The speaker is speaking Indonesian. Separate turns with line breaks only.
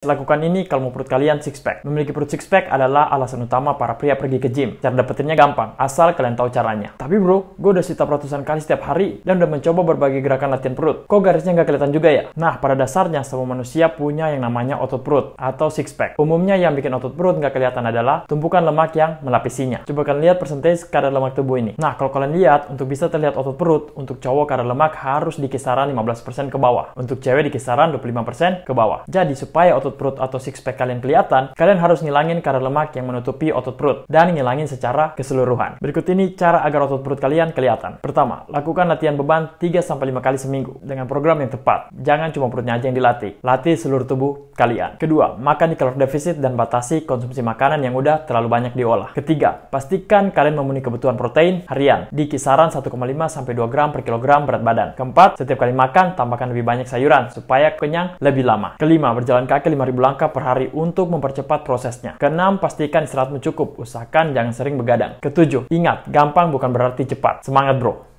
Lakukan ini kalau mau perut kalian six pack. Memiliki perut six pack adalah alasan utama para pria pergi ke gym. Cara dapetinnya gampang, asal kalian tahu caranya. Tapi bro, gue udah sitap ratusan kali setiap hari dan udah mencoba berbagai gerakan latihan perut. Kok garisnya nggak kelihatan juga ya? Nah, pada dasarnya semua manusia punya yang namanya otot perut atau six pack. Umumnya yang bikin otot perut nggak kelihatan adalah tumpukan lemak yang melapisinya. Coba kalian lihat persentase kadar lemak tubuh ini. Nah, kalau kalian lihat, untuk bisa terlihat otot perut, untuk cowok kadar lemak harus di kisaran 15% ke bawah. Untuk cewek di kisaran 25% ke bawah. Jadi, supaya otot otot perut atau six pack kalian kelihatan, kalian harus ngilangin karena lemak yang menutupi otot perut dan ngilangin secara keseluruhan. Berikut ini cara agar otot perut kalian kelihatan. Pertama, lakukan latihan beban 3-5 kali seminggu dengan program yang tepat. Jangan cuma perutnya aja yang dilatih. Latih seluruh tubuh kalian. Kedua, makan di kalori defisit dan batasi konsumsi makanan yang udah terlalu banyak diolah. Ketiga, pastikan kalian memenuhi kebutuhan protein harian di kisaran 1,5 sampai 2 gram per kilogram berat badan. Keempat, setiap kali makan tambahkan lebih banyak sayuran supaya kenyang lebih lama. Kelima, berjalan kaki 5 5.000 langkah per hari untuk mempercepat prosesnya. Keenam, pastikan istirahatmu cukup. Usahakan jangan sering begadang. Ketujuh, ingat, gampang bukan berarti cepat. Semangat bro!